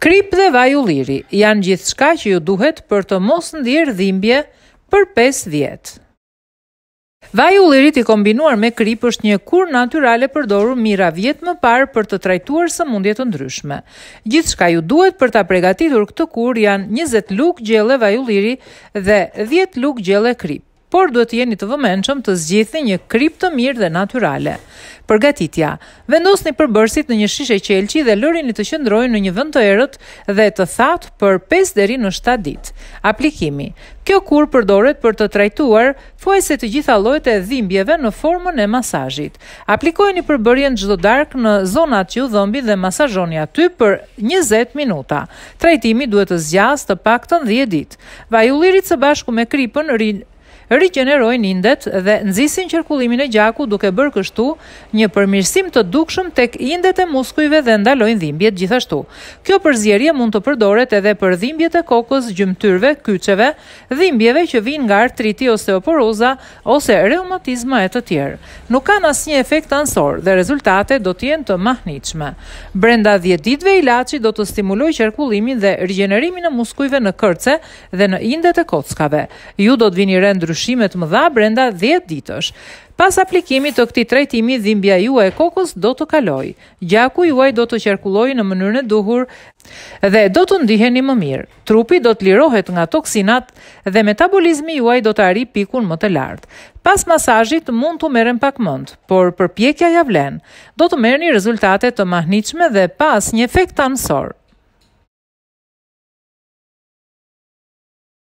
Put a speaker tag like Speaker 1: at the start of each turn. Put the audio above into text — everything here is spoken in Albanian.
Speaker 1: Krip dhe vaj u liri janë gjithë shka që ju duhet për të mos ndirë dhimbje për 5 vjetë. Vaj u lirit i kombinuar me krip është një kur naturale përdoru mira vjetë më parë për të trajtuar së mundjet të ndryshme. Gjithë shka ju duhet për të pregatitur këtë kur janë 20 luk gjele vaj u liri dhe 10 luk gjele krip por duhet të jeni të vëmendshëm të zgjidhni një krip të mirë dhe natyrale. Përgatitja. Vendosni përbërësit në një shishe qelqi dhe lëreni të qëndrojnë në një vend të errët dhe të thatë për 5 deri në 7 ditë. Aplikimi. Kjo kur përdoret për të trajtuar se të gjitha llojet e dhimbjeve në formën e masazhit. Aplikojeni përbërjen çdo darkë në zonat që u dhëmbi dhe masazhoni aty për 20 minuta. Trajtimi duhet të zgjasë të paktën 10 ditë. Vajulliri së bashku me kripën rin rigjenerojnë indet dhe nxisin qarkullimin e gjakut duke bërë kështu një përmirësim të dukshëm tek indet e muskujve dhe ndalojnë dhimbjet gjithashtu. Kjo përzierje mund të përdoret edhe për dhimbjet e kokës, gjymtyrve, kyçeve, dhimbjeve që vijnë nga artriti ose oporoza ose reumatizma e të tjerë. Nuk kanë asnjë efekt ansor dhe rezultatet do të jenë të mahnitshme. Brenda 10 ditëve ilaçi do të stimulojë qarkullimin dhe rigjenerimin e muskujve në kërce dhe në indet e kockave. Ju do të vini rendë ndryshime të mëdha brenda 10 ditësh. Pas aplikimit të këtij trajtimi dhimbja juaj e kokës do të kalojë. Gjaku juaj do të qarkullojë në mënyrën e duhur dhe do të ndiheni më mirë. Trupi do të lirohet nga toksinat dhe metabolizmi juaj do të arrijë pikun më të lartë. Pas masazhit mund të merren pak mend, por përpjekja ia vlen. Do të merrni rezultate të mahnitshme dhe pas një efekt anësor.